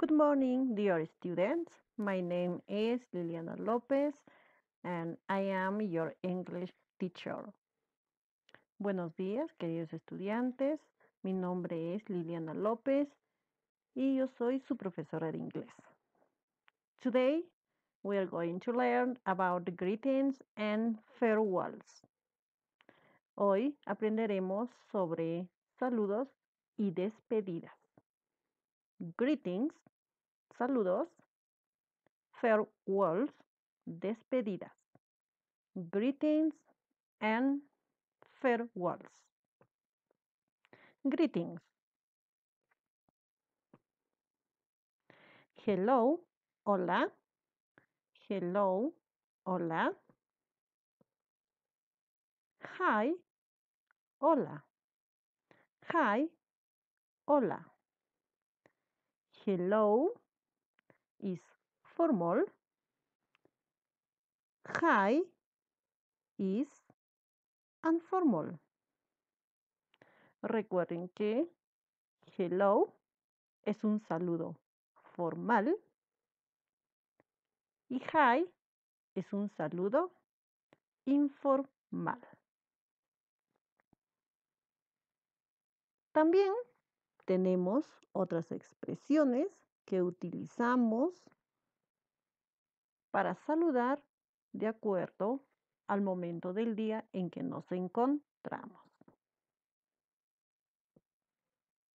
Good morning, dear students. My name is Liliana Lopez and I am your English teacher. Buenos días, queridos estudiantes. Mi nombre es Liliana López y yo soy su profesora de inglés. Today, we are going to learn about greetings and farewells. Hoy aprenderemos sobre saludos y despedidas greetings, saludos, farewells, despedidas, greetings and farewells. Greetings. Hello, hola. Hello, hola. Hi, hola. Hi, hola hello is formal. Hi is informal. Recuerden que hello es un saludo formal y hi es un saludo informal. También tenemos otras expresiones que utilizamos para saludar de acuerdo al momento del día en que nos encontramos.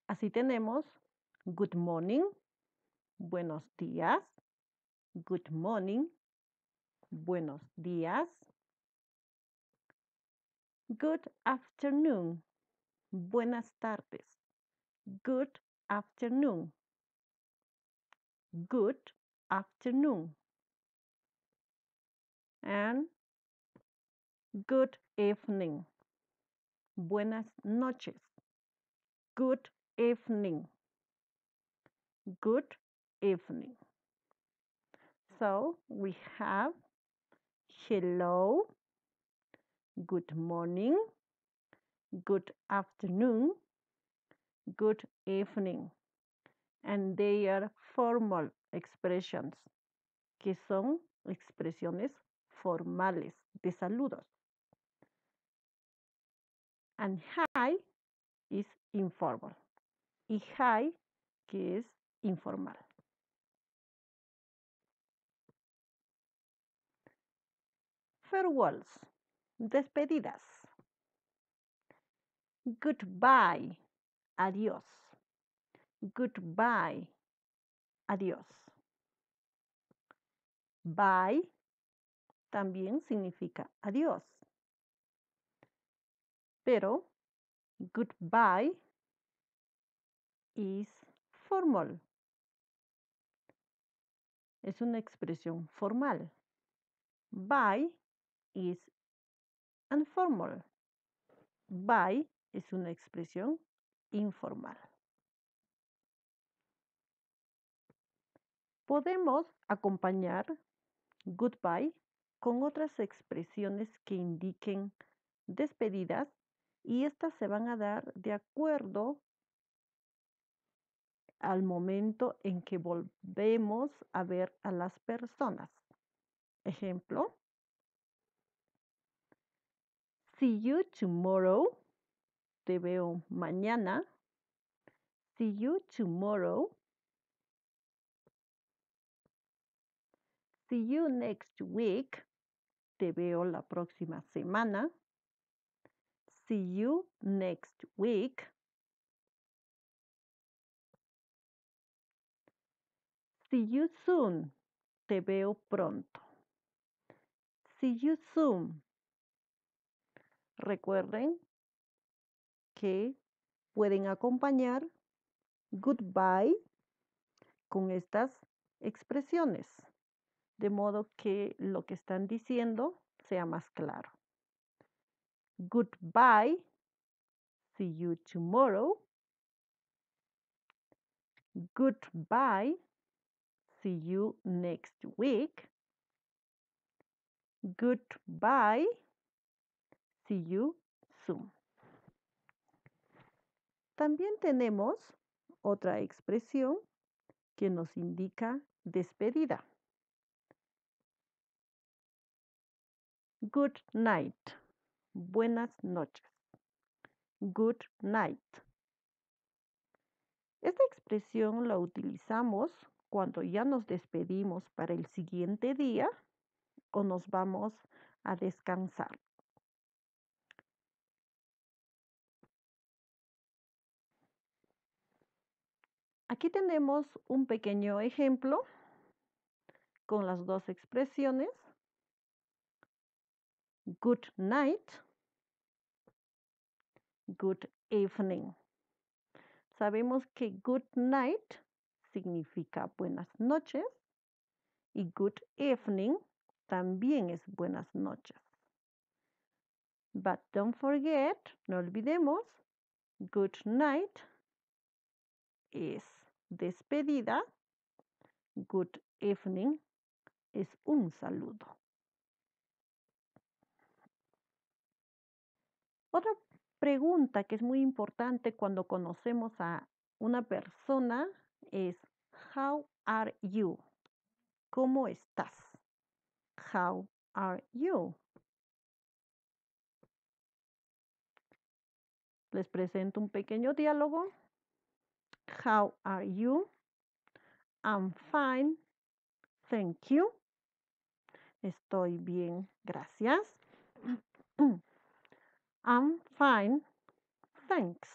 Así tenemos good morning, buenos días, good morning, buenos días, good afternoon, buenas tardes. Good afternoon. Good afternoon. And good evening. Buenas noches. Good evening. Good evening. So we have hello, good morning, good afternoon, good evening, and they are formal expressions, que son expresiones formales de saludos. And hi is informal. Y hi, que es informal. Farewells, despedidas. Goodbye adiós. Goodbye, adiós. Bye también significa adiós. Pero goodbye is formal. Es una expresión formal. Bye is informal. Bye es una expresión informal. Podemos acompañar goodbye con otras expresiones que indiquen despedidas y estas se van a dar de acuerdo al momento en que volvemos a ver a las personas. Ejemplo, see you tomorrow te veo mañana. See you tomorrow. See you next week. Te veo la próxima semana. See you next week. See you soon. Te veo pronto. See you soon. Recuerden que pueden acompañar goodbye con estas expresiones, de modo que lo que están diciendo sea más claro. Goodbye, see you tomorrow. Goodbye, see you next week. Goodbye, see you soon. También tenemos otra expresión que nos indica despedida. Good night. Buenas noches. Good night. Esta expresión la utilizamos cuando ya nos despedimos para el siguiente día o nos vamos a descansar. Aquí tenemos un pequeño ejemplo con las dos expresiones. Good night. Good evening. Sabemos que good night significa buenas noches y good evening también es buenas noches. But don't forget, no olvidemos, good night is despedida, good evening es un saludo. Otra pregunta que es muy importante cuando conocemos a una persona es How are you? ¿Cómo estás? How are you? Les presento un pequeño diálogo How are you? I'm fine. Thank you. Estoy bien, gracias. I'm fine. Thanks.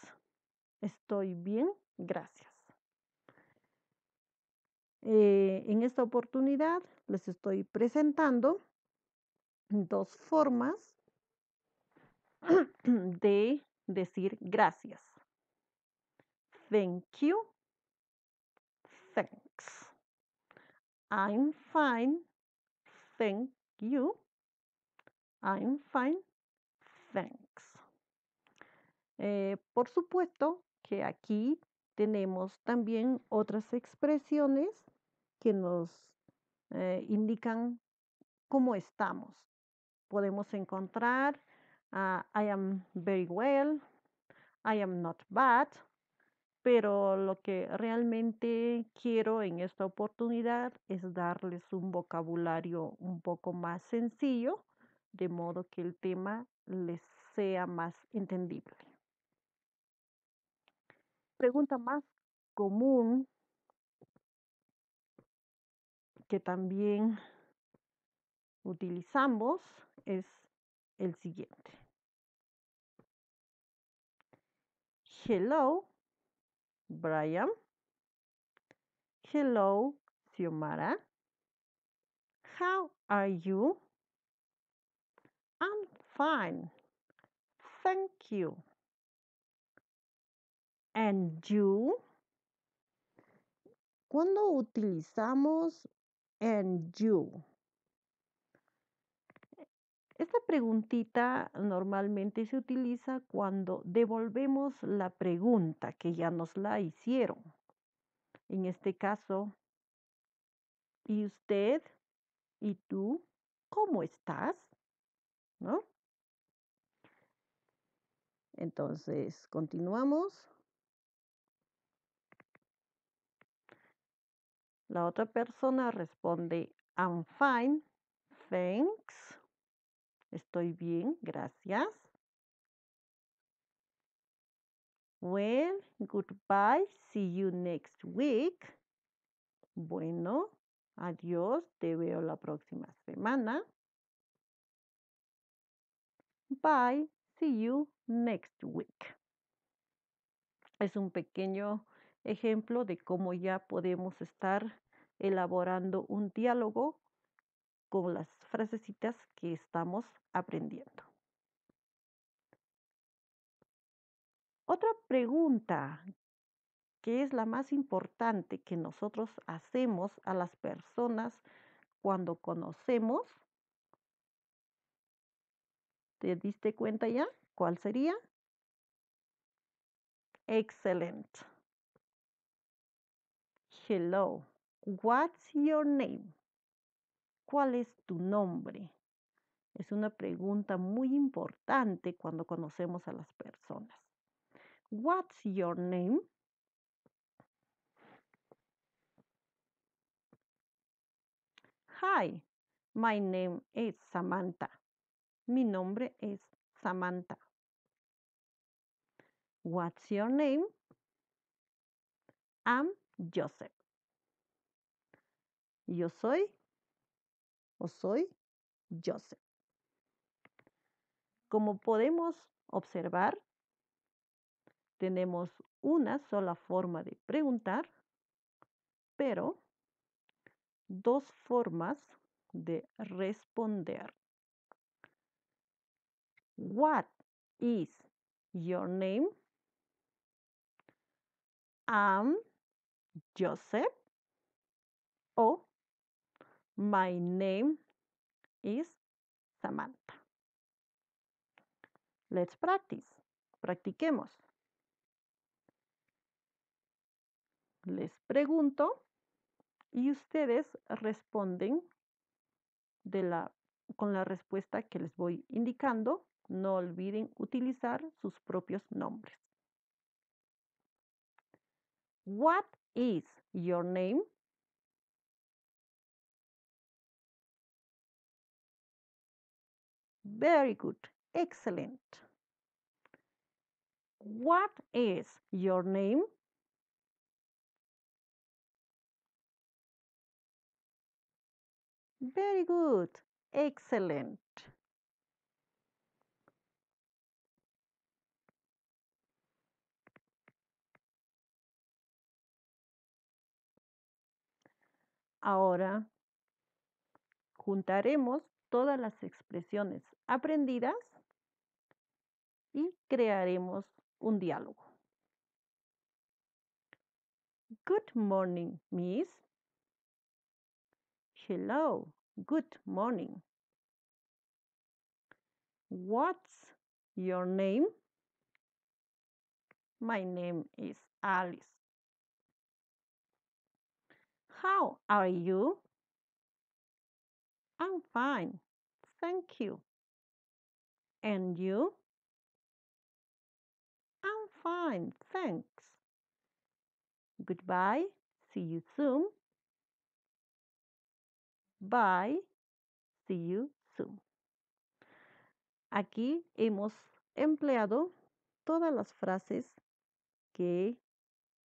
Estoy bien, gracias. Eh, en esta oportunidad les estoy presentando dos formas de decir gracias. Thank you. Thanks. I'm fine. Thank you. I'm fine. Thanks. Eh, por supuesto que aquí tenemos también otras expresiones que nos eh, indican cómo estamos. Podemos encontrar ah, I am very well, I am not bad, pero lo que realmente quiero en esta oportunidad es darles un vocabulario un poco más sencillo, de modo que el tema les sea más entendible. Pregunta más común que también utilizamos es el siguiente. Hello, Brian. Hello, Xiomara. How are you? I'm fine. Thank you. And you? Cuando utilizamos and you? Esta preguntita normalmente se utiliza cuando devolvemos la pregunta que ya nos la hicieron. En este caso, ¿y usted? ¿Y tú? ¿Cómo estás? Entonces, continuamos. La otra persona responde, I'm fine, thanks. Estoy bien, gracias. Well, goodbye. See you next week. Bueno, adiós. Te veo la próxima semana. Bye. See you next week. Es un pequeño ejemplo de cómo ya podemos estar elaborando un diálogo con las frasecitas que estamos aprendiendo. Otra pregunta que es la más importante que nosotros hacemos a las personas cuando conocemos, ¿te diste cuenta ya? ¿Cuál sería? Excelente. Hello. What's your name? ¿Cuál es tu nombre? Es una pregunta muy importante cuando conocemos a las personas. What's your name? Hi, my name is Samantha. Mi nombre es Samantha. What's your name? I'm Joseph. Yo soy soy Joseph. Como podemos observar, tenemos una sola forma de preguntar, pero dos formas de responder. What is your name? Am Joseph o My name is Samantha. Let's practice. Practiquemos. Les pregunto y ustedes responden con la respuesta que les voy indicando. No olviden utilizar sus propios nombres. What is your name? Very good. Excellent. What is your name? Very good. Excellent. Ahora juntaremos todas las expresiones aprendidas y crearemos un diálogo. Good morning, Miss. Hello, good morning. What's your name? My name is Alice. How are you? I'm fine. Thank you. And you? I'm fine, thanks. Goodbye. See you soon. Bye. See you soon. Aquí hemos empleado todas las frases que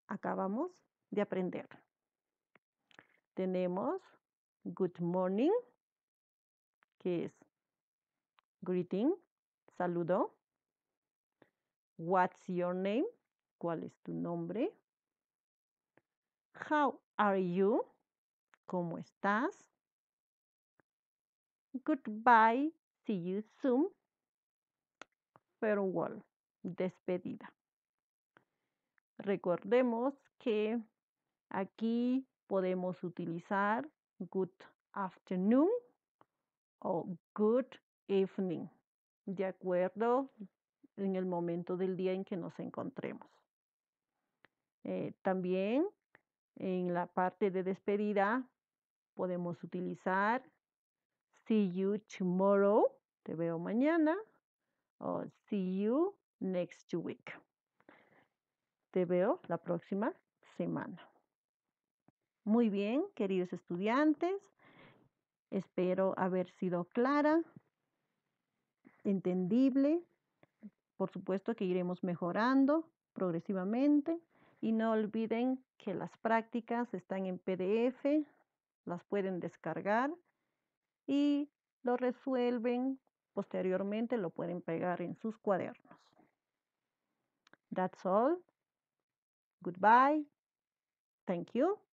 acabamos de aprender. Tenemos good morning, que es greeting, saludo. What's your name? ¿Cuál es tu nombre? How are you? ¿Cómo estás? Goodbye, see you soon. Farewell, despedida. Recordemos que aquí podemos utilizar good afternoon o good evening, eh, de acuerdo en el momento del día en que nos encontremos. Eh, también en la parte de despedida podemos utilizar see you tomorrow, te veo mañana, o see you next week, te veo la próxima semana. Muy bien, queridos estudiantes, espero haber sido clara entendible. Por supuesto que iremos mejorando progresivamente y no olviden que las prácticas están en PDF, las pueden descargar y lo resuelven posteriormente, lo pueden pegar en sus cuadernos. That's all. Goodbye. Thank you.